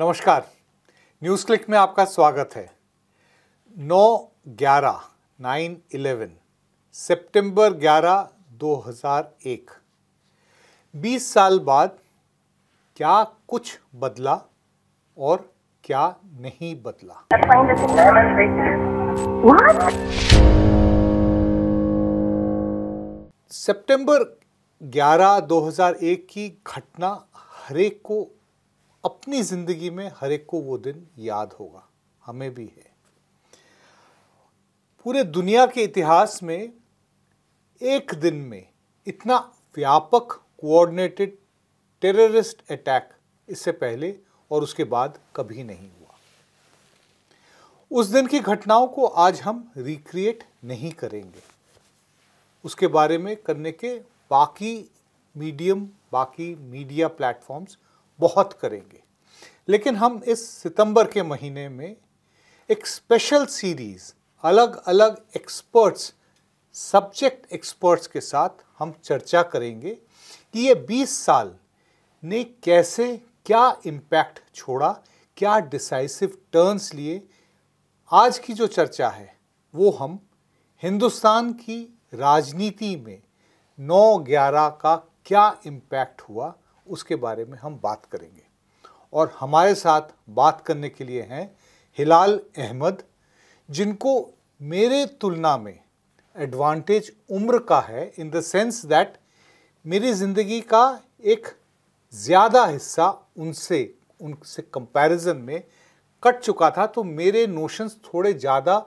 नमस्कार news click में आपका स्वागत है 9 ग्यारह नाइन इलेवन सितंबर ग्यारह 2001 20 साल बाद क्या कुछ बदला और क्या नहीं बदला सितंबर 11 2001 की घटना हरेक को अपनी ज़िंदगी में हर एक को वो दिन याद होगा हमें भी है पूरे दुनिया के इतिहास में एक दिन में इतना व्यापक कोऑर्डिनेटेड टेररिस्ट अटैक इससे पहले और उसके बाद कभी नहीं हुआ उस दिन की घटनाओं को आज हम रिक्रिएट नहीं करेंगे उसके बारे में करने के बाकी मीडियम बाकी मीडिया प्लेटफॉर्म्स बहुत करेंगे लेकिन हम इस सितंबर के महीने में एक स्पेशल सीरीज़ अलग अलग एक्सपर्ट्स सब्जेक्ट एक्सपर्ट्स के साथ हम चर्चा करेंगे कि ये 20 साल ने कैसे क्या इम्पैक्ट छोड़ा क्या डिसाइसिव टर्न्स लिए आज की जो चर्चा है वो हम हिंदुस्तान की राजनीति में 9-11 का क्या इम्पैक्ट हुआ उसके बारे में हम बात करेंगे और हमारे साथ बात करने के लिए हैं हिलाल अहमद जिनको मेरे तुलना में एडवांटेज उम्र का है इन द सेंस दैट मेरी ज़िंदगी का एक ज़्यादा हिस्सा उनसे उनसे कंपैरिजन में कट चुका था तो मेरे नोशंस थोड़े ज़्यादा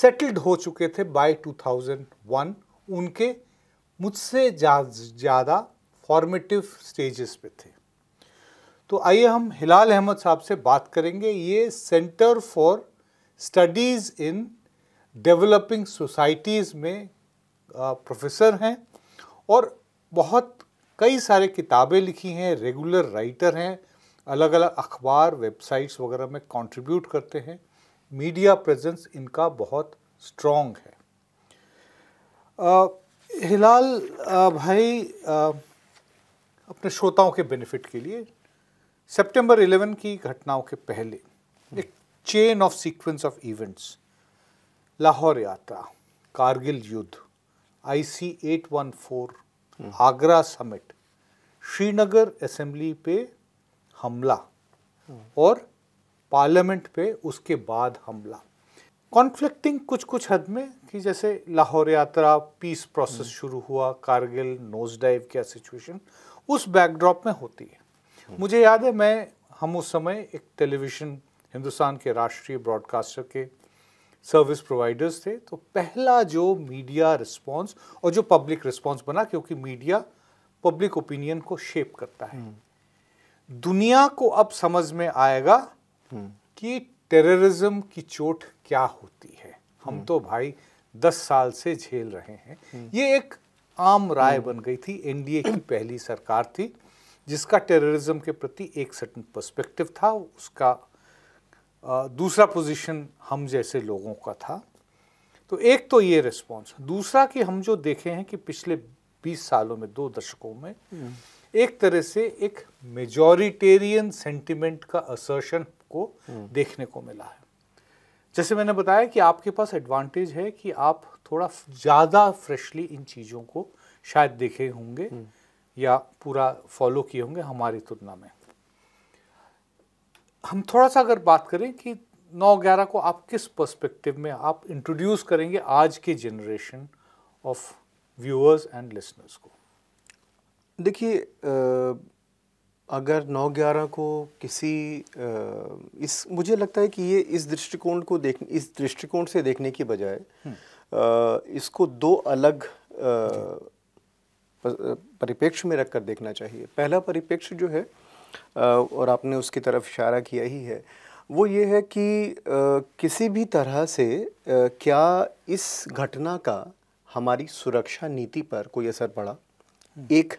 सेटल्ड हो चुके थे बाय 2001 उनके मुझसे ज़्यादा जा, फॉर्मेटिव स्टेजेस पे थे तो आइए हम हिलाल अहमद साहब से बात करेंगे ये centre for studies in developing societies में प्रोफेसर हैं और बहुत कई सारे किताबें लिखी हैं रेगुलर राइटर हैं अलग अलग अखबार वेबसाइट्स वगैरह में कंट्रीब्यूट करते हैं मीडिया प्रेजेंस इनका बहुत स्ट्रॉन्ग है आ, हिलाल आ, भाई आ, अपने श्रोताओं के बेनिफिट के लिए सितंबर 11 की घटनाओं के पहले एक chain of sequence of events Lahore यात्रा कारगिल युद्ध IC 814 Agra summit Srinagar assembly पे हमला और पार्लियामेंट पे उसके बाद हमला कॉन्फ्लिक्टिंग कुछ कुछ हद में कि जैसे लाहौर यात्रा पीस प्रोसेस हम्म। शुरू हुआ कारगिल नोज डाइव क्या सिचुएशन उस बैकड्रॉप में होती है हम्म। मुझे याद है मैं हम उस समय एक टेलीविज़न हिंदुस्तान के राष्ट्रीय ब्रॉडकास्टर के सर्विस प्रोवाइडर्स थे तो पहला जो मीडिया रिस्पांस और जो पब्लिक रिस्पांस बना क्योंकि मीडिया पब्लिक ओपिनियन को शेप करता है हम्म। दुनिया को अब समझ में आएगा हम्म। कि टेररिज्म की चोट क्या होती है हम तो भाई दस साल से झेल रहे हैं ये एक आम राय हम्म। बन गई थी एनडीए की पहली सरकार थी जिसका टेररिज्म के प्रति एक सर्टन पर्सपेक्टिव था उसका दूसरा पोजीशन हम जैसे लोगों का था तो एक तो ये रिस्पॉन्स दूसरा कि हम जो देखे हैं कि पिछले 20 सालों में दो दशकों में हम्म। एक तरह से एक मेजोरिटेरियन सेंटिमेंट का असर्शन को हम्म। देखने को मिला है जैसे मैंने बताया कि आपके पास एडवांटेज है कि आप थोड़ा ज़्यादा फ्रेशली इन चीज़ों को शायद देखे होंगे हम्म। या पूरा फॉलो किए होंगे हमारी तुलना में हम थोड़ा सा अगर बात करें कि नौ ग्यारह को आप किस पर्सपेक्टिव में आप इंट्रोड्यूस करेंगे आज के generation of viewers and listeners को देखिए अगर 9/11 को किसी इस मुझे लगता है कि ये इस दृष्टिकोण को देख इस दृष्टिकोण से देखने की बजाय हम्म। इसको दो अलग परिप्रेक्ष्य में रखकर देखना चाहिए पहला परिप्रेक्ष्य जो है और आपने उसकी तरफ इशारा किया ही है वो ये है कि किसी भी तरह से क्या इस घटना का हमारी सुरक्षा नीति पर कोई असर पड़ा हम्म। एक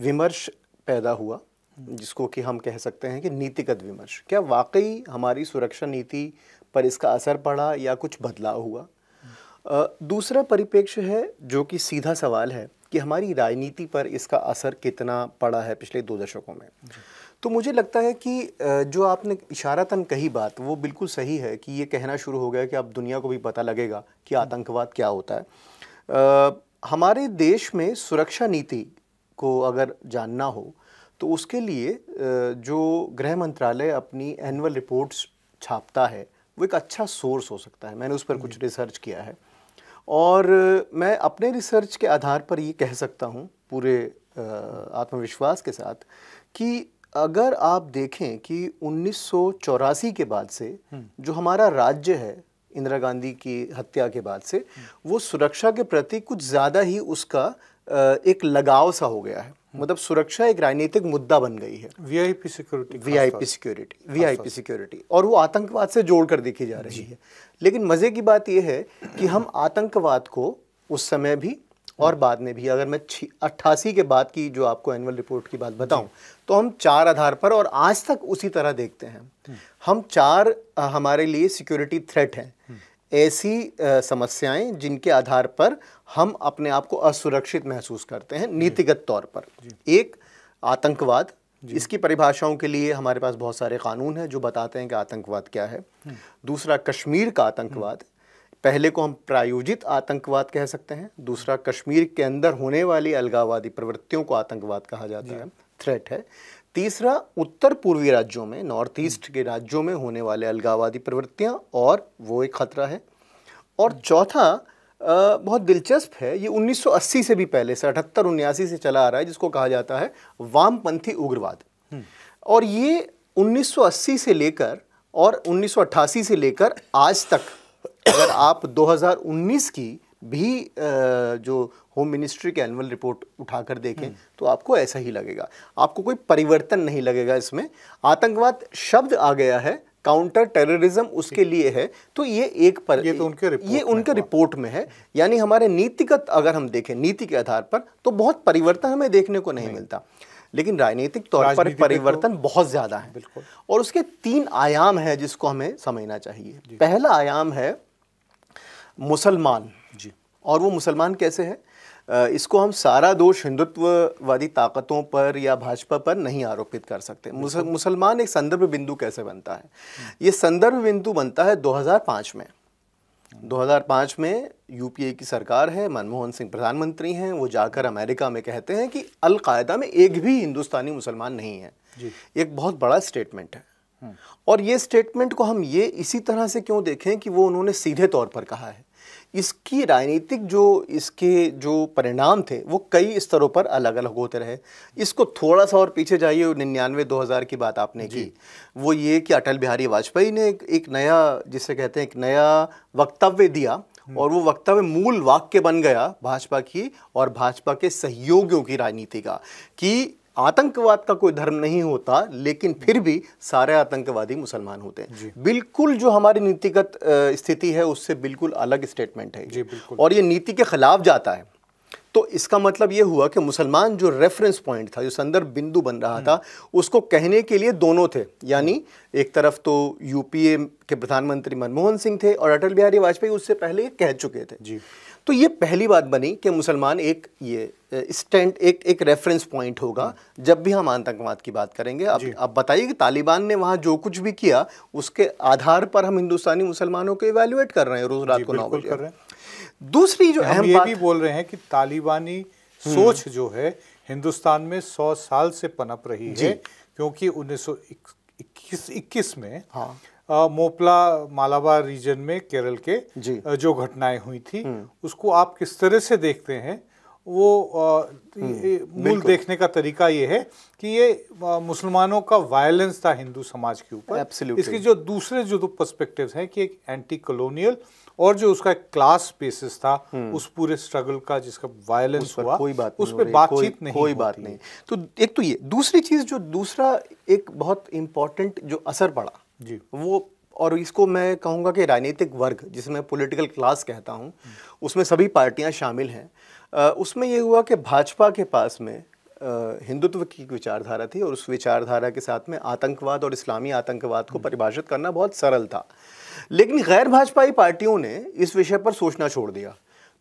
विमर्श पैदा हुआ जिसको कि हम कह सकते हैं कि नीतिगत विमर्श क्या वाकई हमारी सुरक्षा नीति पर इसका असर पड़ा या कुछ बदलाव हुआ दूसरा परिप्रेक्ष्य है जो कि सीधा सवाल है कि हमारी राजनीति पर इसका असर कितना पड़ा है पिछले दो दशकों में तो मुझे लगता है कि जो आपने तन कही बात वो बिल्कुल सही है कि ये कहना शुरू हो गया कि अब दुनिया को भी पता लगेगा कि आतंकवाद क्या होता है आ, हमारे देश में सुरक्षा नीति को अगर जानना हो तो उसके लिए जो गृह मंत्रालय अपनी एनुअल रिपोर्ट्स छापता है वो एक अच्छा सोर्स हो सकता है मैंने उस पर कुछ रिसर्च किया है और मैं अपने रिसर्च के आधार पर ये कह सकता हूँ पूरे आत्मविश्वास के साथ कि अगर आप देखें कि उन्नीस के बाद से हम्म। जो हमारा राज्य है इंदिरा गांधी की हत्या के बाद से हम्म। वो सुरक्षा के प्रति कुछ ज़्यादा ही उसका एक लगाव सा हो गया है मतलब सुरक्षा एक राजनीतिक मुद्दा बन गई है VIP security VIP security VIP security और वो आतंकवाद से जोड़कर देखी जा रही है लेकिन मज़े की बात यह है कि हम आतंकवाद को उस समय भी और बाद में भी अगर मैं अट्ठासी के बाद की जो आपको एनुअल रिपोर्ट की बात बताऊं तो हम चार आधार पर और आज तक उसी तरह देखते हैं हम्म। हम चार हमारे लिए सिक्योरिटी थ्रेट हैं ऐसी समस्याएं जिनके आधार पर हम अपने आप को असुरक्षित महसूस करते हैं नीतिगत तौर पर एक आतंकवाद इसकी परिभाषाओं के लिए हमारे पास बहुत सारे कानून हैं जो बताते हैं कि आतंकवाद क्या है हम्म। दूसरा कश्मीर का आतंकवाद हम्म। पहले को हम प्रायोजित आतंकवाद कह सकते हैं दूसरा हम्म। कश्मीर के अंदर होने वाली अलगावादी प्रवृत्तियों को आतंकवाद कहा जाता है थ्रेट है तीसरा उत्तर पूर्वी राज्यों में नॉर्थ हम्म। ईस्ट के राज्यों में होने वाले अलगावादी प्रवृत्तियाँ और वो एक खतरा है और चौथा बहुत दिलचस्प है ये 1980 से भी पहले से अठहत्तर उन्यासी से चला आ रहा है जिसको कहा जाता है वामपंथी उग्रवाद हम्म। और ये 1980 से लेकर और 1988 से लेकर आज तक अगर आप 2019 की भी जो होम मिनिस्ट्री के एनुअल रिपोर्ट उठाकर देखें हम्म। तो आपको ऐसा ही लगेगा आपको कोई परिवर्तन नहीं लगेगा इसमें आतंकवाद शब्द आ गया है काउंटर टेररिज्म उसके लिए है तो ये एक पर ये तो उनके रिपोर्ट ये उनके रिपोर्ट में है यानी हमारे नीतिगत अगर हम देखें नीति के आधार पर तो बहुत परिवर्तन हमें देखने को नहीं, नहीं। मिलता लेकिन राजनीतिक तौर पर तो परिवर्तन तो, बहुत ज़्यादा है बिल्कुल और उसके तीन आयाम है जिसको हमें समझना चाहिए पहला आयाम है मुसलमान और वो मुसलमान कैसे हैं इसको हम सारा दोष हिंदुत्ववादी ताकतों पर या भाजपा पर नहीं आरोपित कर सकते मुसलमान एक संदर्भ बिंदु कैसे बनता है ये संदर्भ बिंदु बनता है 2005 में 2005 में यूपीए की सरकार है मनमोहन सिंह प्रधानमंत्री हैं वो जाकर अमेरिका में कहते हैं कि अलकायदा में एक भी हिंदुस्तानी मुसलमान नहीं है जी। एक बहुत बड़ा स्टेटमेंट है हम्म। और ये स्टेटमेंट को हम ये इसी तरह से क्यों देखें कि वो उन्होंने सीधे तौर पर कहा है इसकी राजनीतिक जो इसके जो परिणाम थे वो कई स्तरों पर अलग अलग होते रहे इसको थोड़ा सा और पीछे जाइए निन्यानवे दो हज़ार की बात आपने की वो ये कि अटल बिहारी वाजपेयी ने एक नया जिसे कहते हैं एक नया वक्तव्य दिया हम्म। और वो वक्तव्य मूल वाक्य बन गया भाजपा की और भाजपा के सहयोगियों की राजनीति का कि आतंकवाद का कोई धर्म नहीं होता लेकिन फिर भी सारे आतंकवादी मुसलमान होते हैं बिल्कुल जो हमारी नीतिगत स्थिति है उससे बिल्कुल अलग स्टेटमेंट है जी और ये नीति के खिलाफ जाता है तो इसका मतलब ये हुआ कि मुसलमान जो रेफरेंस पॉइंट था जो संदर्भ बिंदु बन रहा था हम्म। उसको कहने के लिए दोनों थे यानी एक तरफ तो यूपीए के प्रधानमंत्री मनमोहन सिंह थे और अटल बिहारी वाजपेयी उससे पहले कह चुके थे जी तो ये पहली बात बनी कि मुसलमान एक ये स्टैंड एक एक रेफरेंस पॉइंट होगा जब भी हम आतंकवाद की बात करेंगे अब अब बताइए कि तालिबान ने वहाँ जो कुछ भी किया उसके आधार पर हम हिंदुस्तानी मुसलमानों को इवेल्युएट कर रहे हैं रोज रात को नौ बजे दूसरी जो हम ये भी बोल रहे हैं कि तालिबानी हम्म। सोच जो है हिंदुस्तान में सौ साल से पनप रही है क्योंकि उन्नीस सौ इक्कीस में हाँ मोपला मालाबार रीजन में केरल के जो घटनाएं हुई थी हम्म। उसको आप किस तरह से देखते हैं वो हम्म, मूल देखने का तरीका ये है कि ये मुसलमानों का वायलेंस था हिंदू समाज के ऊपर इसके जो दूसरे जो पर्सपेक्टिव हैं कि एक एंटी कॉलोनियल और जो उसका एक क्लास बेसिस था हम्म। उस पूरे स्ट्रगल का जिसका वायलेंस हुआ कोई बात उस पर बातचीत नहीं कोई बात नहीं तो एक तो ये दूसरी चीज जो दूसरा एक बहुत इंपॉर्टेंट जो असर पड़ा जी वो और इसको मैं कहूँगा कि राजनीतिक वर्ग जिसे मैं पॉलिटिकल क्लास कहता हूँ उसमें सभी पार्टियाँ शामिल हैं उसमें ये हुआ कि भाजपा के पास में हिंदुत्व की विचारधारा थी और उस विचारधारा के साथ में आतंकवाद और इस्लामी आतंकवाद को हम्म। परिभाषित करना बहुत सरल था लेकिन गैर भाजपाई पार्टियों ने इस विषय पर सोचना छोड़ दिया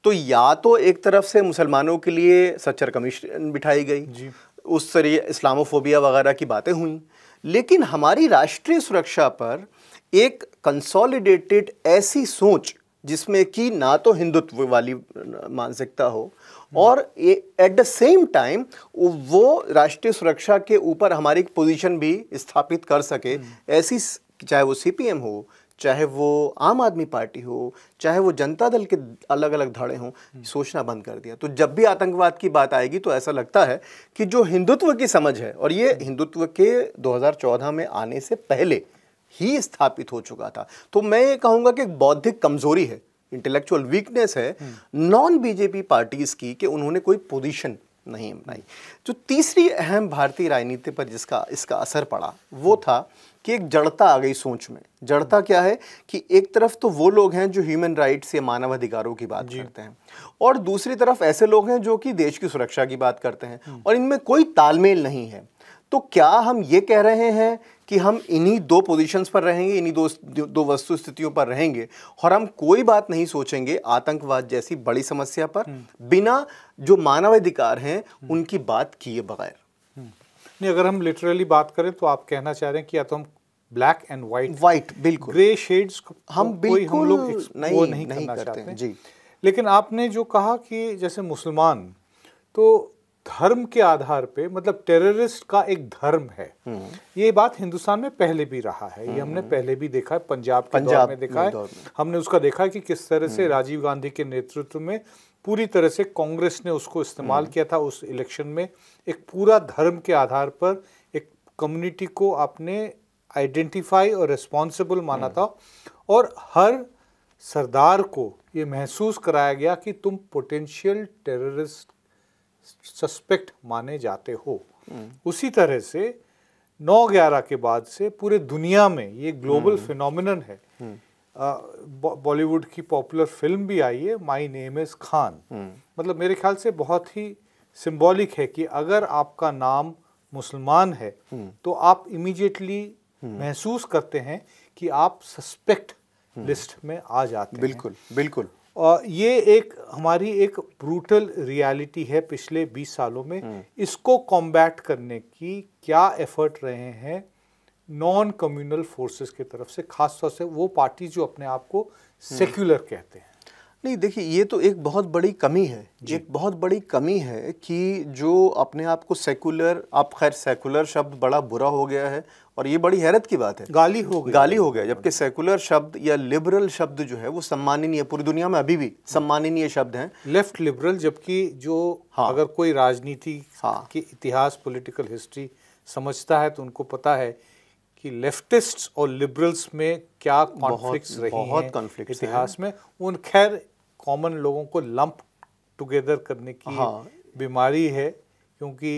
तो या तो एक तरफ से मुसलमानों के लिए सच्चर कमीशन बिठाई गई उस तरह इस्लामोफोबिया वगैरह की बातें हुई लेकिन हमारी राष्ट्रीय सुरक्षा पर एक कंसोलिडेटेड ऐसी सोच जिसमें कि ना तो हिंदुत्व वाली मानसिकता हो और एट द सेम टाइम वो राष्ट्रीय सुरक्षा के ऊपर हमारी पोजीशन भी स्थापित कर सके हम्म। ऐसी चाहे वो सीपीएम हो चाहे वो आम आदमी पार्टी हो चाहे वो जनता दल के अलग अलग धड़े हों हम्म। सोचना बंद कर दिया तो जब भी आतंकवाद की बात आएगी तो ऐसा लगता है कि जो हिंदुत्व की समझ है और ये हिंदुत्व के 2014 में आने से पहले ही स्थापित हो चुका था तो मैं ये कहूँगा कि बौद्धिक कमजोरी है इंटेलेक्चुअल वीकनेस है नॉन बीजेपी पार्टीज की कि उन्होंने कोई पोजीशन नहीं अपनाई जो तीसरी अहम भारतीय राजनीति पर जिसका इसका असर पड़ा वो हम्म। था कि एक जड़ता आ गई सोच में जड़ता क्या है कि एक तरफ तो वो लोग हैं जो ह्यूमन राइट्स या मानवाधिकारों की बात करते हैं और दूसरी तरफ ऐसे लोग हैं जो कि देश की सुरक्षा की बात करते हैं हम्म। और इनमें कोई तालमेल नहीं है तो क्या हम ये कह रहे हैं कि हम इन्हीं दो पोजीशंस पर रहेंगे इन्हीं दो दो वस्तु स्थितियों पर रहेंगे और हम कोई बात नहीं सोचेंगे आतंकवाद जैसी बड़ी समस्या पर हम्म। बिना जो मानवाधिकार हैं हम्म। उनकी बात किए बगैर नहीं अगर हम लिटरली बात करें तो आप कहना चाह रहे हैं कि या तो हम ब्लैक एंड व्हाइट व्हाइट बिल्कुल ग्रे शेड्स को हम बिल्कुल हम लोग नहीं, वो नहीं, नहीं करना चाहते जी लेकिन आपने जो कहा कि जैसे मुसलमान तो धर्म के आधार पे मतलब टेररिस्ट का एक धर्म है हम्म। ये बात हिंदुस्तान में पहले भी रहा है ये हम्म, हमने हम्म। पहले भी देखा है पंजाब के पंजाब में देखा है हमने उसका देखा है कि किस तरह से राजीव गांधी के नेतृत्व में पूरी तरह से कांग्रेस ने उसको इस्तेमाल हम्म। किया था उस इलेक्शन में एक पूरा धर्म के आधार पर एक कम्युनिटी को आपने आइडेंटिफाई और रिस्पॉन्सिबल माना हम्म। था और हर सरदार को ये महसूस कराया गया कि तुम पोटेंशियल टेररिस्ट सस्पेक्ट माने जाते हो हम्म। उसी तरह से नौ ग्यारह के बाद से पूरे दुनिया में ये ग्लोबल फिनोमिनन है बॉलीवुड की पॉपुलर फिल्म भी आई है माई नेम इज़ खान मतलब मेरे ख्याल से बहुत ही सिंबॉलिक है कि अगर आपका नाम मुसलमान है हम्म। तो आप इमीडिएटली हम्म। महसूस करते हैं कि आप सस्पेक्ट हम्म। लिस्ट में आ जाते हैं बिल्कुल बिल्कुल और ये एक हमारी एक ब्रूटल रियलिटी है पिछले 20 सालों में इसको कॉम्बैट करने की क्या एफर्ट रहे हैं नॉन कम्युनल फोर्सेस की तरफ से खासतौर से वो पार्टी जो अपने आप को सेक्युलर हम्म। कहते हैं नहीं देखिए ये तो एक बहुत बड़ी कमी है एक बहुत बड़ी कमी है कि जो अपने आप को सेकुलर आप खैर सेकुलर शब्द बड़ा बुरा हो गया है और ये बड़ी हैरत की बात है गाली हो गई गाली हो गया जबकि सेकुलर हाँ। शब्द या लिबरल शब्द जो है वो सम्माननीय पूरी दुनिया में अभी भी हाँ। सम्माननीय शब्द हैं लेफ्ट लिबरल जबकि जो हाँ, अगर कोई राजनीति हाँ, की इतिहास पोलिटिकल हिस्ट्री समझता है तो उनको पता है कि लेफ्टिस्ट्स और लिबरल्स में क्या कॉन्फ्लिक्ट्स रही बहुत कॉन्फ्लिक्ट इतिहास में उन खैर कॉमन लोगों को लंप टुगेदर करने की हाँ। बीमारी है क्योंकि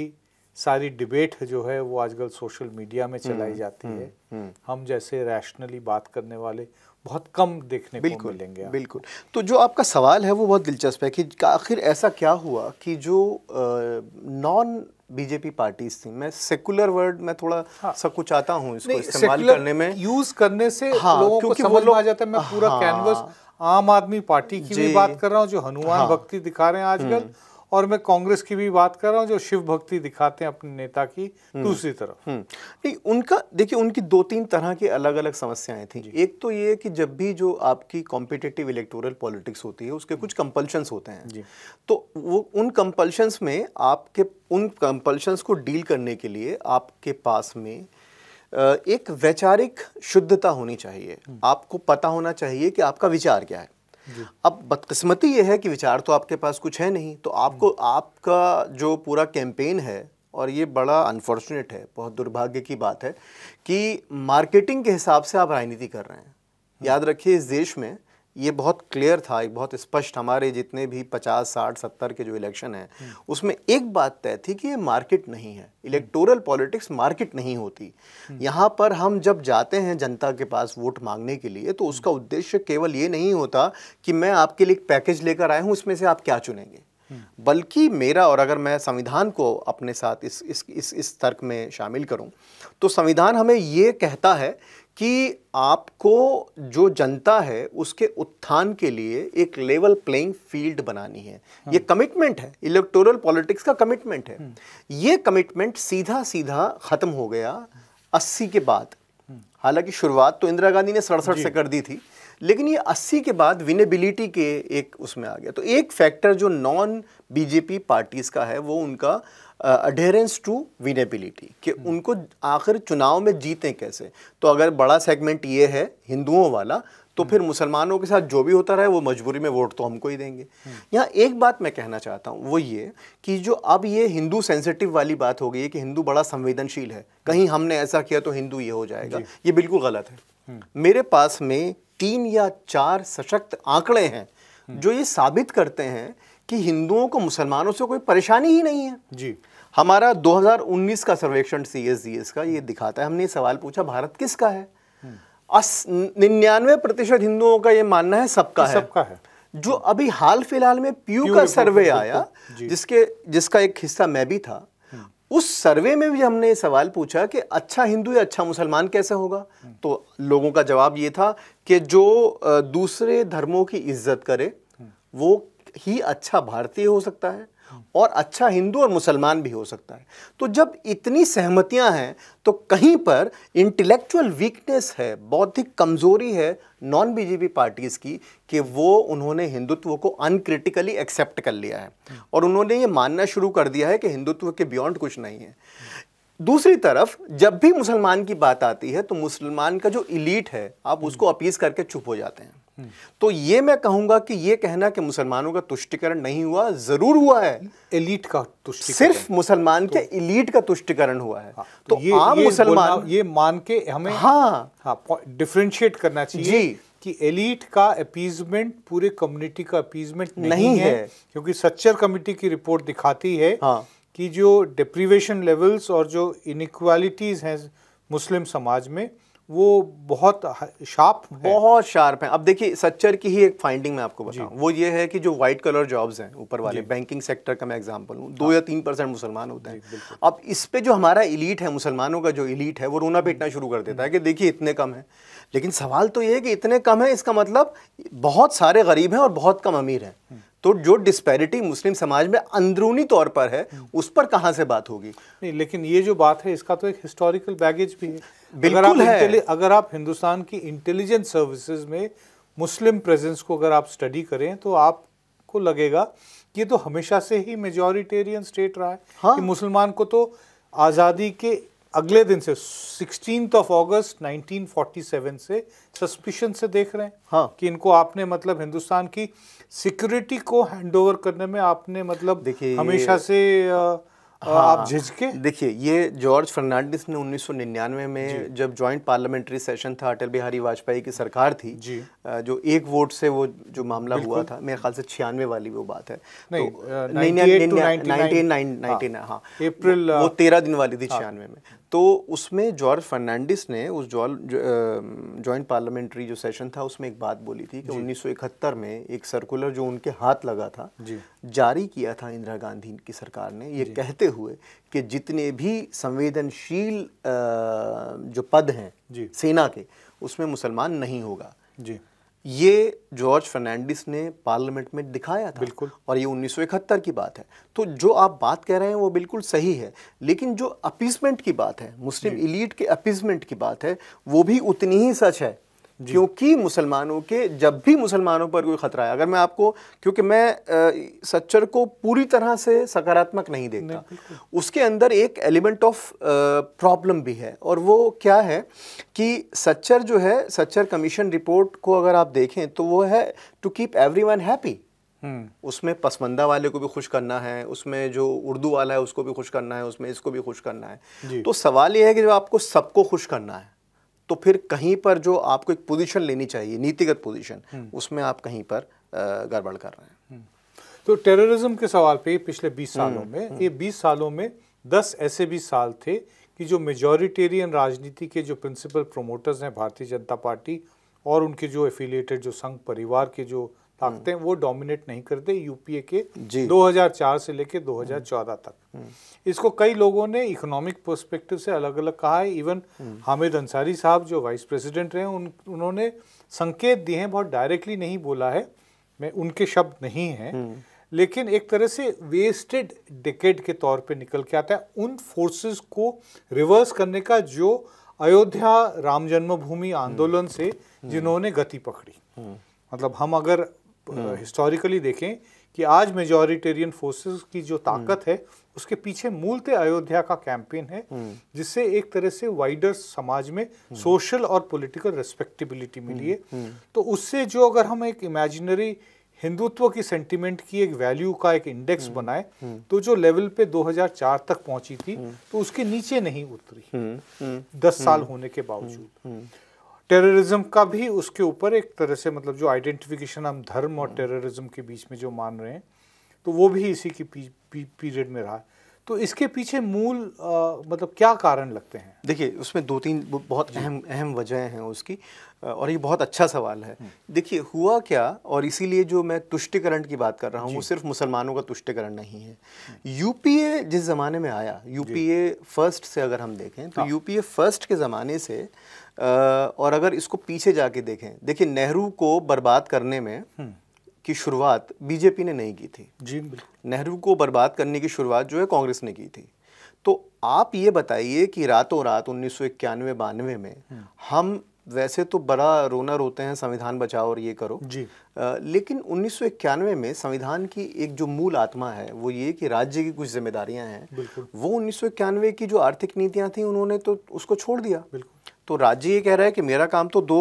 सारी डिबेट जो है वो आजकल सोशल मीडिया में चलाई हम्म, जाती हम्म, है हम्म। हम जैसे रैशनली बात करने वाले बहुत कम देखने बिल्कुल, को मिलेंगे बिल्कुल तो जो आपका सवाल है वो बहुत दिलचस्प है कि आखिर ऐसा क्या हुआ कि जो नॉन बीजेपी पार्टी थी मैं सेकुलर वर्ड मैं थोड़ा हाँ। आता हूँ इसको इस्तेमाल करने में यूज करने से हाँ, लोगों को समझ लो, आ जाता है मैं पूरा हाँ, कैनवस आम आदमी पार्टी की भी बात कर रहा हूँ जो हनुमान हाँ। भक्ति दिखा रहे हैं आजकल हम्म। और मैं कांग्रेस की भी बात कर रहा हूँ जो शिव भक्ति दिखाते हैं अपने नेता की हम्म। दूसरी तरफ हम्म। नहीं उनका देखिए उनकी दो तीन तरह की अलग अलग समस्याएं थी एक तो ये कि जब भी जो आपकी कॉम्पिटेटिव इलेक्टोरल पॉलिटिक्स होती है उसके कुछ कंपल्शंस होते हैं तो वो उन कंपल्शंस में आपके उन कंपल्शंस को डील करने के लिए आपके पास में एक वैचारिक शुद्धता होनी चाहिए हम्म। आपको पता होना चाहिए कि आपका विचार क्या है अब बदकस्मती ये है कि विचार तो आपके पास कुछ है नहीं तो आपको आपका जो पूरा कैंपेन है और ये बड़ा अनफॉर्चुनेट है बहुत दुर्भाग्य की बात है कि मार्केटिंग के हिसाब से आप राजनीति कर रहे हैं याद रखिए इस देश में ये बहुत क्लियर था एक बहुत स्पष्ट हमारे जितने भी पचास साठ सत्तर के जो इलेक्शन हैं हम्म। उसमें एक बात तय थी कि ये मार्केट नहीं है इलेक्टोरल पॉलिटिक्स मार्केट नहीं होती हम्म। यहाँ पर हम जब जाते हैं जनता के पास वोट मांगने के लिए तो उसका हम्म। उद्देश्य केवल ये नहीं होता कि मैं आपके लिए एक पैकेज लेकर आया हूँ उसमें से आप क्या चुनेंगे बल्कि मेरा और अगर मैं संविधान को अपने साथ इस इस इस, इस तर्क में शामिल करूं तो संविधान हमें ये कहता है कि आपको जो जनता है उसके उत्थान के लिए एक लेवल प्लेइंग फील्ड बनानी है ये कमिटमेंट हाँ। है इलेक्टोरल पॉलिटिक्स का कमिटमेंट है हम्म। ये कमिटमेंट सीधा सीधा ख़त्म हो गया अस्सी के बाद हम्म। हालांकि शुरुआत तो इंदिरा गांधी ने सड़सठ से कर दी थी लेकिन ये अस्सी के बाद विनेबिलिटी के एक उसमें आ गया तो एक फैक्टर जो नॉन बीजेपी पार्टीज़ का है वो उनका अडेरेंस टू विनेबिलिटी कि hmm. उनको आखिर चुनाव में जीतें कैसे तो अगर बड़ा सेगमेंट ये है हिंदुओं वाला तो hmm. फिर मुसलमानों के साथ जो भी होता रहे वो मजबूरी में वोट तो हमको ही देंगे hmm. यहाँ एक बात मैं कहना चाहता हूँ वो ये कि जो अब ये हिंदू सेंसिटिव वाली बात हो गई है कि हिंदू बड़ा संवेदनशील है कहीं हमने ऐसा किया तो हिंदू ये हो जाएगा ये बिल्कुल गलत है मेरे पास में तीन या चार सशक्त आंकड़े हैं जो ये साबित करते हैं कि हिंदुओं को मुसलमानों से कोई परेशानी ही नहीं है जी हमारा 2019 का सर्वेक्षण सी एस का ये दिखाता है हमने सवाल पूछा भारत किसका है हम्म। अस निन्यानवे प्रतिशत हिंदुओं का ये मानना है सबका है सबका है जो अभी हाल फिलहाल में पीयू का सर्वे आया जिसके जिसका एक हिस्सा मैं भी था हम्म। उस सर्वे में भी हमने ये सवाल पूछा कि अच्छा हिंदू या अच्छा मुसलमान कैसे होगा हम्म। तो लोगों का जवाब ये था कि जो दूसरे धर्मों की इज्जत करे वो ही अच्छा भारतीय हो सकता है और अच्छा हिंदू और मुसलमान भी हो सकता है तो जब इतनी सहमतियां हैं तो कहीं पर इंटेलेक्चुअल वीकनेस है बौद्धिक कमजोरी है नॉन बीजेपी पार्टीज़ की कि वो उन्होंने हिंदुत्व को अनक्रिटिकली एक्सेप्ट कर लिया है और उन्होंने ये मानना शुरू कर दिया है कि हिंदुत्व के बियॉन्ड कुछ नहीं है दूसरी तरफ जब भी मुसलमान की बात आती है तो मुसलमान का जो इलीट है आप उसको अपीज करके चुप हो जाते हैं तो ये मैं कहूंगा कि ये कहना कि मुसलमानों का तुष्टिकरण नहीं हुआ जरूर हुआ है एलीट का तुष्टिकरण सिर्फ मुसलमान तो, के एलीट का तुष्टिकरण हुआ है हाँ, तो, तो ये, आम मुसलमान ये मान के हमें हाँ हाँ डिफ्रेंशिएट करना चाहिए जी कि एलीट का अपीजमेंट पूरे कम्युनिटी का अपीजमेंट नहीं, नहीं है, है। क्योंकि सच्चर कमिटी की रिपोर्ट दिखाती है हाँ। कि जो डिप्रीवेशन लेवल्स और जो इनक्वालिटीज हैं मुस्लिम समाज में वो बहुत शार्प बहुत शार्प हैं अब देखिए सच्चर की ही एक फाइंडिंग मैं आपको बताऊं वो ये है कि जो वाइट कलर जॉब्स हैं ऊपर वाले बैंकिंग सेक्टर का मैं एग्जांपल हूँ दो हाँ। या तीन परसेंट मुसलमान होते हैं अब इस पे जो हमारा इलीट है मुसलमानों का जो इलीट है वो रोना हम्म। पीटना शुरू कर देता है हम्म। कि देखिए इतने कम है लेकिन सवाल तो ये है कि इतने कम है इसका मतलब बहुत सारे गरीब हैं और बहुत कम अमीर हैं हम्म। तो जो डिस्पैरिटी मुस्लिम समाज में अंदरूनी तौर पर है उस पर कहाँ से बात होगी नहीं लेकिन ये जो बात है इसका तो एक हिस्टोरिकल बैगेज भी है बिल्कुल अगर आप है। अगर आप हिंदुस्तान की इंटेलिजेंस सर्विसेज में मुस्लिम प्रेजेंस को अगर आप स्टडी करें तो आपको लगेगा कि ये तो हमेशा से ही मेजोरिटेरियन स्टेट रहा है हाँ? कि मुसलमान को तो आज़ादी के अगले दिन से सिक्सटीन ऑफ अगस्त 1947 से सस्पिशन से देख रहे हैं हाँ. कि इनको आपने मतलब हिंदुस्तान की सिक्योरिटी को हैंडओवर करने में आपने मतलब देखिए हमेशा से आ, हाँ, आप झिझके देखिए ये जॉर्ज फर्नांडिस ने 1999 में जब जॉइंट पार्लियामेंट्री सेशन था अटल बिहारी वाजपेयी की सरकार थी जो एक वोट से वो जो मामला हुआ था मेरे ख्याल से छियानवे वाली वो बात है नहीं, तो, हाँ, अप्रैल वो तेरह दिन वाली थी हाँ। छियानवे में तो उसमें जॉर्ज फर्नांडिस ने उस जॉइंट पार्लियामेंट्री जो सेशन था उसमें एक बात बोली थी कि 1971 में एक सर्कुलर जो उनके हाथ लगा था जारी किया था इंदिरा गांधी की सरकार ने ये कहते हुए कि जितने भी संवेदनशील जो पद हैं सेना के उसमें मुसलमान नहीं होगा जी ये जॉर्ज फर्नांडिस ने पार्लियामेंट में दिखाया था बिल्कुल और ये उन्नीस की बात है तो जो आप बात कह रहे हैं वो बिल्कुल सही है लेकिन जो अपीजमेंट की बात है मुस्लिम इलीट के अपीजमेंट की बात है वो भी उतनी ही सच है क्योंकि मुसलमानों के जब भी मुसलमानों पर कोई खतरा है अगर मैं आपको क्योंकि मैं सच्चर को पूरी तरह से सकारात्मक नहीं देखता उसके अंदर एक एलिमेंट ऑफ प्रॉब्लम भी है और वो क्या है कि सच्चर जो है सच्चर कमीशन रिपोर्ट को अगर आप देखें तो वो है to keep everyone happy उसमें पसमंदा वाले को भी खुश करना है उसमें जो उर्दू वाला है उसको भी खुश करना है उसमें इसको भी खुश करना है तो सवाल यह है कि जो आपको सबको खुश करना है तो फिर कहीं पर जो आपको एक पोजीशन लेनी चाहिए नीतिगत पोजीशन हम्म। उसमें आप कहीं पर गड़बड़ कर रहे हैं हम्म। तो टेररिज्म के सवाल पे पिछले 20 हम्म, सालों में ये 20 सालों में 10 ऐसे भी साल थे कि जो मेजोरिटेरियन राजनीति के जो प्रिंसिपल प्रोमोटर्स हैं भारतीय जनता पार्टी और उनके जो एफिलिएटेड जो संघ परिवार के जो ताकतें हैं वो डोमिनेट नहीं करते यूपीए के 2004 से लेके 2014 तक हम्म। इसको कई लोगों ने इकोनॉमिक पर्सपेक्टिव से अलग अलग कहा है इवन हम्म। हामिद अंसारी साहब जो वाइस प्रेसिडेंट रहे उन उन्होंने संकेत दिए हैं बहुत डायरेक्टली नहीं बोला है मैं उनके शब्द नहीं हैं हम्म। लेकिन एक तरह से वेस्टेड डिकेड के तौर पे निकल के आता है उन फोर्सेस को रिवर्स करने का जो अयोध्या राम जन्मभूमि आंदोलन से जिन्होंने गति पकड़ी मतलब हम अगर हिस्टोरिकली हाँ। देखें कि आज मेजोरिटेरियन फोर्सेस की जो हम्म। ताकत है उसके पीछे मूलत अयोध्या का कैंपेन है हम्म। जिससे एक तरह से वाइडर समाज में सोशल हम्म। और पॉलिटिकल रेस्पेक्टेबिलिटी मिली है तो उससे जो अगर हम एक इमेजिनरी हिंदुत्व की सेंटीमेंट की एक वैल्यू का एक इंडेक्स बनाए तो जो लेवल पे 2004 तक पहुंची थी तो उसके नीचे नहीं उतरी दस साल होने के बावजूद टेररिज्म का भी उसके ऊपर एक तरह से मतलब जो आइडेंटिफिकेशन हम धर्म और टेररिज्म के बीच में जो मान रहे हैं तो वो भी इसी की पीरियड में रहा तो इसके पीछे मूल आ, मतलब क्या कारण लगते हैं देखिए उसमें दो तीन बहुत अहम अहम वजह हैं उसकी और ये बहुत अच्छा सवाल है हम्म। देखिए हुआ क्या और इसीलिए जो मैं तुष्टिकरण की बात कर रहा हूँ वो सिर्फ मुसलमानों का तुष्टिकरण नहीं है हम्म। यूपीए जिस ज़माने में आया यूपीए फर्स्ट से अगर हम देखें तो हाँ। यूपीए फर्स्ट के ज़माने से और अगर इसको पीछे जाके देखें देखिए नेहरू को बर्बाद करने में हम्म। की शुरुआत बीजेपी ने नहीं की थी जी नेहरू को बर्बाद करने की शुरुआत जो है कांग्रेस ने की थी तो आप ये बताइए कि रातों रात उन्नीस सौ इक्यानवे बानवे में हम्म। हम वैसे तो बड़ा रोना रोते हैं संविधान बचाओ और ये करो जी आ, लेकिन उन्नीस सौ इक्यानवे में संविधान की एक जो मूल आत्मा है वो ये कि राज्य की कुछ जिम्मेदारियां हैं वो उन्नीस सौ इक्यानवे की जो आर्थिक नीतियां थी उन्होंने तो उसको छोड़ दिया बिल्कुल तो राज्य ये कह रहा है कि मेरा काम तो दो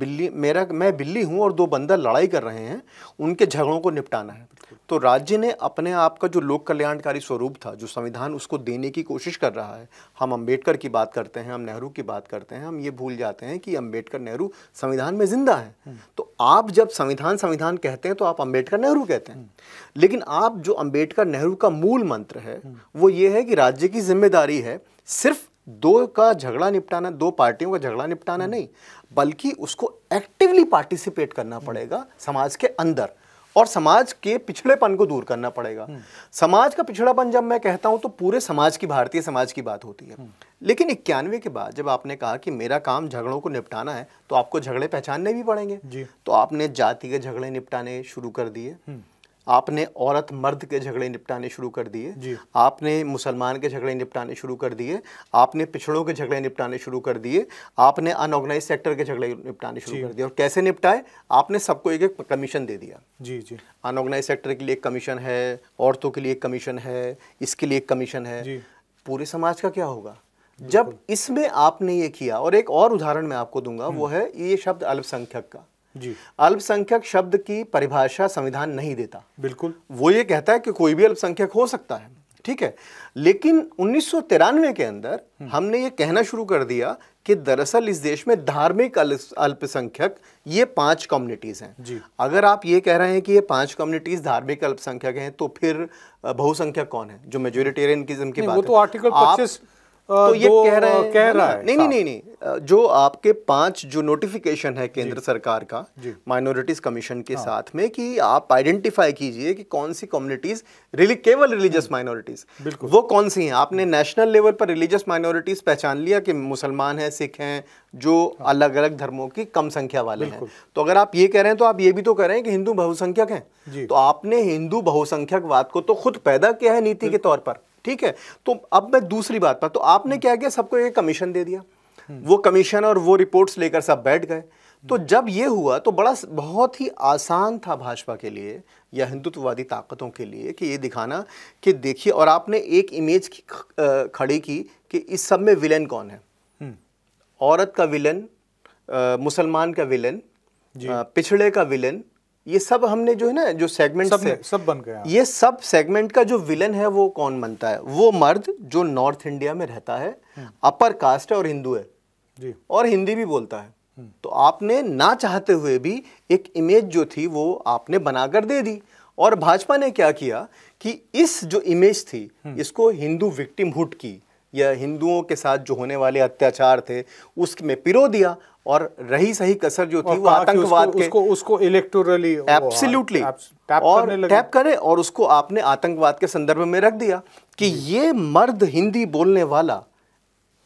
बिल्ली मेरा मैं बिल्ली हूँ और दो बंदर लड़ाई कर रहे हैं उनके झगड़ों को निपटाना है तो राज्य ने अपने आप का जो लोक कल्याणकारी स्वरूप था जो संविधान उसको देने की कोशिश कर रहा है हम अंबेडकर की बात करते हैं हम नेहरू की बात करते हैं हम ये भूल जाते हैं कि अम्बेडकर नेहरू संविधान में ज़िंदा हैं तो आप जब संविधान संविधान कहते हैं तो आप अम्बेडकर नेहरू कहते हैं लेकिन आप जो अम्बेडकर नेहरू का मूल मंत्र है वो ये है कि राज्य की जिम्मेदारी है सिर्फ दो का झगड़ा निपटाना दो पार्टियों का झगड़ा निपटाना हम्म। नहीं बल्कि उसको एक्टिवली पार्टिसिपेट करना हम्म। पड़ेगा समाज के अंदर और समाज के पिछड़ेपन को दूर करना पड़ेगा हम्म। समाज का पिछड़ापन जब मैं कहता हूं तो पूरे समाज की भारतीय समाज की बात होती है लेकिन इक्यानवे के बाद जब आपने कहा कि मेरा काम झगड़ों को निपटाना है तो आपको झगड़े पहचानने भी पड़ेंगे तो आपने जाति के झगड़े निपटाने शुरू कर दिए आपने औरत मर्द के झगड़े निपटाने शुरू कर दिए आपने मुसलमान के झगड़े निपटाने शुरू कर दिए आपने पिछड़ों के झगड़े निपटाने शुरू कर दिए आपने अनऑर्गेनाइज सेक्टर के झगड़े निपटाने शुरू कर दिए और कैसे निपटाए आपने सबको एक एक कमीशन दे दिया जी जी अनऑर्गेनाइज सेक्टर के लिए एक कमीशन है औरतों के लिए एक कमीशन है इसके लिए एक कमीशन है पूरे समाज का क्या होगा जब इसमें आपने ये किया और एक और उदाहरण मैं आपको दूंगा वो हम्म। है ये शब्द अल्पसंख्यक का अल्पसंख्यक शब्द की परिभाषा संविधान नहीं देता बिल्कुल वो ये कहता है कि कोई भी अल्पसंख्यक हो सकता है ठीक है लेकिन उन्नीस के अंदर हम्म। हमने ये कहना शुरू कर दिया कि दरअसल इस देश में धार्मिक अल्पसंख्यक ये पांच कम्युनिटीज़ हैं जी। अगर आप ये कह रहे हैं कि ये पांच कम्युनिटीज़ धार्मिक अल्पसंख्यक हैं तो फिर बहुसंख्यक कौन है जो मेजोरिटेरियनिज्म की बात वो तो आर्टिकल आप, तो ये कह रहे हैं कह रहा है नहीं हाँ। नहीं नहीं नहीं जो आपके पांच जो नोटिफिकेशन है केंद्र सरकार का माइनॉरिटीज कमीशन के हाँ। साथ में कि आप आइडेंटिफाई कीजिए कि कौन सी कम्युनिटीज रिली केवल रिलीजियस हम्म। माइनॉरिटीज वो कौन सी हैं आपने नेशनल लेवल पर रिलीजियस माइनॉरिटीज पहचान लिया कि मुसलमान हैं सिख हैं जो हाँ। अलग अलग धर्मों की कम संख्या वाले हैं तो अगर आप ये कह रहे हैं तो आप ये भी तो कह रहे हैं कि हिंदू बहुसंख्यक हैं तो आपने हिंदू बहुसंख्यकवाद को तो खुद पैदा किया है नीति के तौर पर ठीक है तो अब मैं दूसरी बात पर तो आपने क्या किया सबको एक कमीशन दे दिया वो कमीशन और वो रिपोर्ट्स लेकर सब बैठ गए तो जब ये हुआ तो बड़ा बहुत ही आसान था भाजपा के लिए या हिंदुत्ववादी ताकतों के लिए कि ये दिखाना कि देखिए और आपने एक इमेज खड़ी की कि इस सब में विलेन कौन है हम्म। औरत का विलन मुसलमान का विलन पिछड़े का विलन ये सब हमने जो है ना जो सेगमेंट सब, से, सब बन गया ये सब सेगमेंट का जो विलन है वो कौन बनता है वो मर्द जो नॉर्थ इंडिया में रहता है अपर हम्म। कास्ट है और हिंदू है जी और हिंदी भी बोलता है हम्म। तो आपने ना चाहते हुए भी एक इमेज जो थी वो आपने बनाकर दे दी और भाजपा ने क्या किया कि इस जो इमेज थी हम्म। इसको हिंदू विक्टिमहुड की या हिंदुओं के साथ जो होने वाले अत्याचार थे उसमें पिरो दिया और रही सही कसर जो थी वो आतंकवाद उसको, के उसको उसको इलेक्टोरली एब्सोल्युटली और टैप करे और उसको आपने आतंकवाद के संदर्भ में रख दिया कि ये मर्द हिंदी बोलने वाला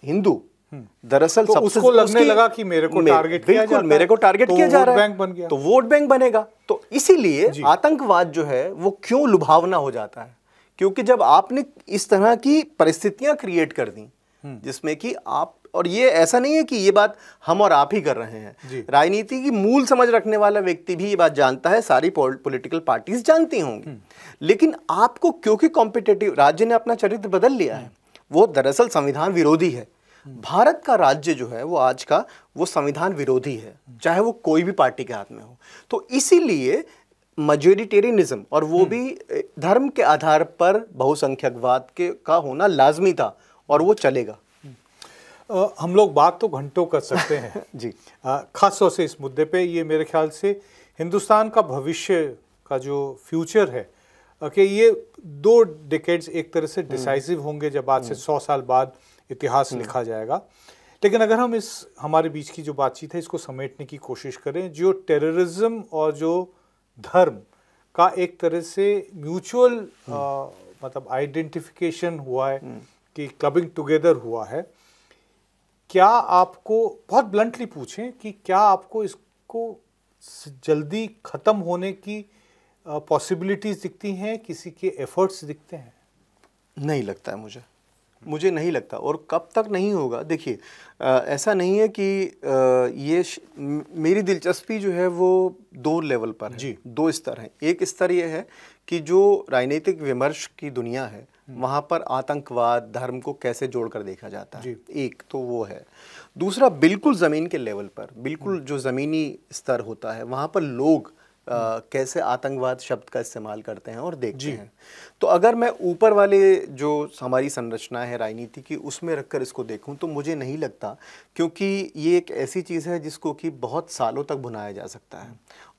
हिंदू हम्म। दरअसल तो उसको लगने लगा कि मेरे को टारगेट तो किया जा मेरे को टारगेट किया जा रहा है तो वोट बैंक बनेगा तो इसीलिए आतंकवाद जो है वो क्यों लुभावना हो जाता है क्योंकि जब आपने इस तरह की परिस्थितियां क्रिएट कर दी हम्म। जिसमें कि आप और ये ऐसा नहीं है कि ये बात हम और आप ही कर रहे हैं राजनीति की मूल समझ रखने वाला व्यक्ति भी ये बात जानता है सारी पॉलिटिकल पार्टीज जानती होंगी हम्म। लेकिन आपको क्योंकि कॉम्पिटेटिव राज्य ने अपना चरित्र बदल लिया है हम्म। वो दरअसल संविधान विरोधी है भारत का राज्य जो है वो आज का वो संविधान विरोधी है चाहे वो कोई भी पार्टी के हाथ में हो तो इसीलिए मजोरिटेरियनिज्म और वो हम्म। भी धर्म के आधार पर बहुसंख्यकवाद के का होना लाजमी था और वो चलेगा आ, हम्म। हम लोग बात तो घंटों कर सकते हैं जी ख़ास तौर से इस मुद्दे पे ये मेरे ख्याल से हिंदुस्तान का भविष्य का जो फ्यूचर है कि ये दो डिकेड्स एक तरह से डिसाइसिव हम्म। होंगे जब आज से सौ साल बाद इतिहास लिखा जाएगा लेकिन अगर हम इस हमारे बीच की जो बातचीत है इसको समेटने की कोशिश करें जो टेररिज्म और जो धर्म का एक तरह से म्यूचुअल हम्म। मतलब आइडेंटिफिकेशन हुआ है हम्म। कि क्लबिंग टुगेदर हुआ है क्या आपको बहुत ब्लंटली पूछें कि क्या आपको इसको जल्दी ख़त्म होने की पॉसिबिलिटीज़ दिखती हैं किसी के एफर्ट्स दिखते हैं नहीं लगता है मुझे मुझे नहीं लगता और कब तक नहीं होगा देखिए ऐसा नहीं है कि ये मेरी दिलचस्पी जो है वो दो लेवल पर है जी दो स्तर हैं एक स्तर ये है कि जो राजनीतिक विमर्श की दुनिया है हम्म। वहाँ पर आतंकवाद धर्म को कैसे जोड़कर देखा जाता है एक तो वो है दूसरा बिल्कुल ज़मीन के लेवल पर बिल्कुल हम्म। जो ज़मीनी स्तर होता है वहाँ पर लोग कैसे आतंकवाद शब्द का इस्तेमाल करते हैं और देखते हैं तो अगर मैं ऊपर वाले जो हमारी संरचना है राजनीति की उसमें रखकर इसको देखूं तो मुझे नहीं लगता क्योंकि ये एक ऐसी चीज़ है जिसको कि बहुत सालों तक भुनाया जा सकता है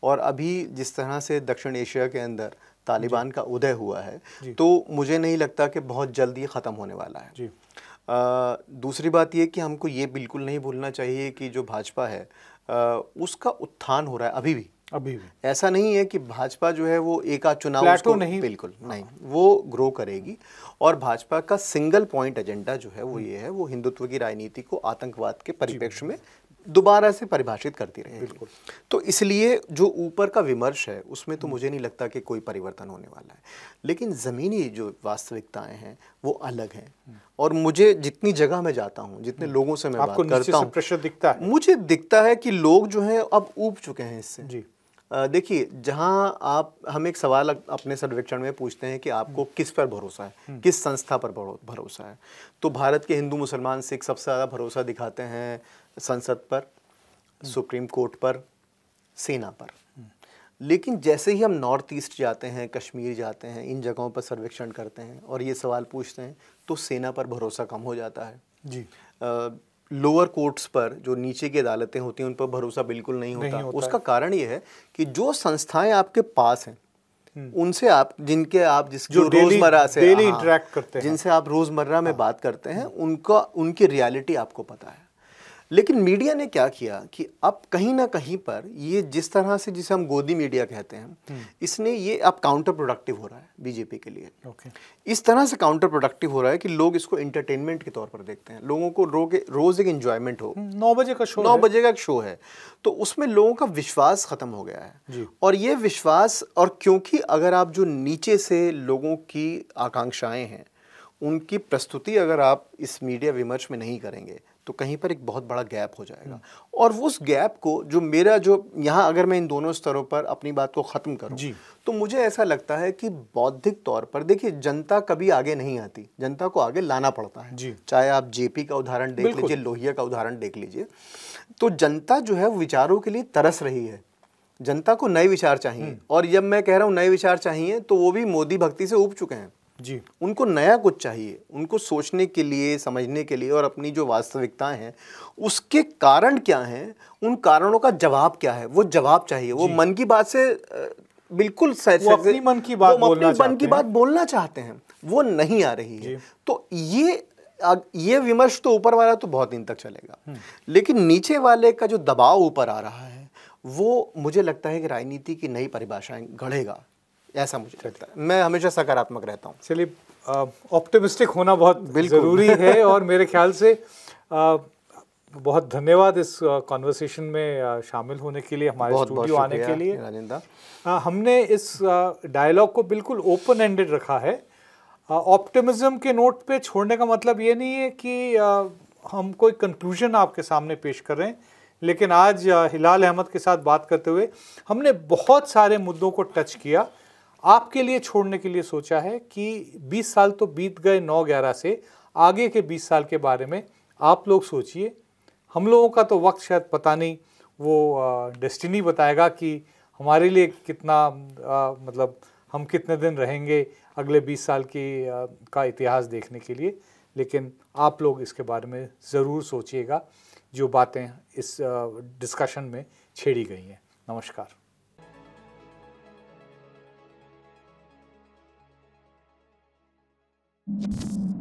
और अभी जिस तरह से दक्षिण एशिया के अंदर तालिबान का उदय हुआ है तो मुझे नहीं लगता कि बहुत जल्द ये ख़त्म होने वाला है जी। आ, दूसरी बात ये कि हमको ये बिल्कुल नहीं भूलना चाहिए कि जो भाजपा है आ, उसका उत्थान हो रहा है अभी भी अभी भी ऐसा नहीं है कि भाजपा जो है वो एक आध चुनाव उसको नहीं बिल्कुल नहीं वो ग्रो करेगी और भाजपा का सिंगल पॉइंट एजेंडा जो है वो ये है वो हिंदुत्व की राजनीति को आतंकवाद के परिप्रेक्ष्य में दोबारा से परिभाषित करती रहेगी तो इसलिए जो ऊपर का विमर्श है उसमें तो हम्म। मुझे नहीं लगता कि कोई परिवर्तन होने वाला है लेकिन ज़मीनी जो वास्तविकताएं हैं वो अलग हैं हम्म। और मुझे जितनी जगह मैं जाता हूँ जितने हम्म। लोगों से मैं बात करता हूं प्रेशर दिखता है मुझे दिखता है कि लोग जो हैं अब ऊब चुके हैं इससे जी देखिए जहाँ आप हम एक सवाल अपने सर्वेक्षण में पूछते हैं कि आपको किस पर भरोसा है हम्म। किस संस्था पर भरोसा है तो भारत के हिंदू मुसलमान सिख सबसे ज़्यादा भरोसा दिखाते हैं संसद पर हम्म। सुप्रीम कोर्ट पर सेना पर हम्म। लेकिन जैसे ही हम नॉर्थ ईस्ट जाते हैं कश्मीर जाते हैं इन जगहों पर सर्वेक्षण करते हैं और ये सवाल पूछते हैं तो सेना पर भरोसा कम हो जाता है जी लोअर कोर्ट्स पर जो नीचे की अदालतें होती हैं उन पर भरोसा बिल्कुल नहीं होता, नहीं होता उसका कारण ये है कि जो संस्थाएं आपके पास हैं हम्म। उनसे आप जिनके आप जिस जो रोजमर्रा से डेली इंटरेक्ट हाँ, करते हैं जिनसे आप रोजमर्रा में हाँ। बात करते हैं उनका उनकी रियलिटी आपको पता है लेकिन मीडिया ने क्या किया कि अब कहीं ना कहीं पर ये जिस तरह से जिसे हम गोदी मीडिया कहते हैं हम्म। इसने ये अब काउंटर प्रोडक्टिव हो रहा है बीजेपी के लिए okay. इस तरह से काउंटर प्रोडक्टिव हो रहा है कि लोग इसको एंटरटेनमेंट के तौर पर देखते हैं लोगों को रो के रोज एक इंजॉयमेंट हो हम्म, नौ बजे का शो नौ बजे का एक शो है तो उसमें लोगों का विश्वास खत्म हो गया है और ये विश्वास और क्योंकि अगर आप जो नीचे से लोगों की आकांक्षाएं हैं उनकी प्रस्तुति अगर आप इस मीडिया विमर्श में नहीं करेंगे तो कहीं पर एक बहुत बड़ा गैप हो जाएगा हम्म। और उस गैप को जो मेरा जो यहाँ अगर मैं इन दोनों स्तरों पर अपनी बात को ख़त्म करूँ तो मुझे ऐसा लगता है कि बौद्धिक तौर पर देखिए जनता कभी आगे नहीं आती जनता को आगे लाना पड़ता है जी। चाहे आप जेपी का उदाहरण देख लीजिए लोहिया का उदाहरण देख लीजिए तो जनता जो है विचारों के लिए तरस रही है जनता को नए विचार चाहिए हम्म। और जब मैं कह रहा हूँ नए विचार चाहिए तो वो भी मोदी भक्ति से उब चुके हैं जी उनको नया कुछ चाहिए उनको सोचने के लिए समझने के लिए और अपनी जो वास्तविकताएं हैं उसके कारण क्या हैं उन कारणों का जवाब क्या है वो जवाब चाहिए वो मन की बात से बिल्कुल वो अपनी मन की बात बोलना मन की बात बोलना चाहते हैं वो नहीं आ रही है तो ये ये विमर्श तो ऊपर वाला तो बहुत दिन तक चलेगा हम्म। लेकिन नीचे वाले का जो दबाव ऊपर आ रहा है वो मुझे लगता है कि राजनीति की नई परिभाषाएं गढ़ेगा ऐसा मुझे लगता है मैं हमेशा सकारात्मक रहता हूँ चलिए ऑप्टिमिस्टिक होना बहुत ज़रूरी है और मेरे ख्याल से आ, बहुत धन्यवाद इस कॉन्वर्सेशन में शामिल होने के लिए हमारे स्टूडियो आने के लिए आ, हमने इस डायलॉग को बिल्कुल ओपन एंडेड रखा है ऑप्टिमिज्म के नोट पे छोड़ने का मतलब ये नहीं है कि आ, हम कोई कंक्लूजन आपके सामने पेश कर रहे हैं लेकिन आज हिलाल अहमद के साथ बात करते हुए हमने बहुत सारे मुद्दों को टच किया आपके लिए छोड़ने के लिए सोचा है कि 20 साल तो बीत गए 9-11 से आगे के 20 साल के बारे में आप लोग सोचिए हम लोगों का तो वक्त शायद पता नहीं वो डेस्टिनी बताएगा कि हमारे लिए कितना आ, मतलब हम कितने दिन रहेंगे अगले 20 साल की आ, का इतिहास देखने के लिए लेकिन आप लोग इसके बारे में ज़रूर सोचिएगा जो बातें इस डिस्कशन में छेड़ी गई हैं नमस्कार Thank you.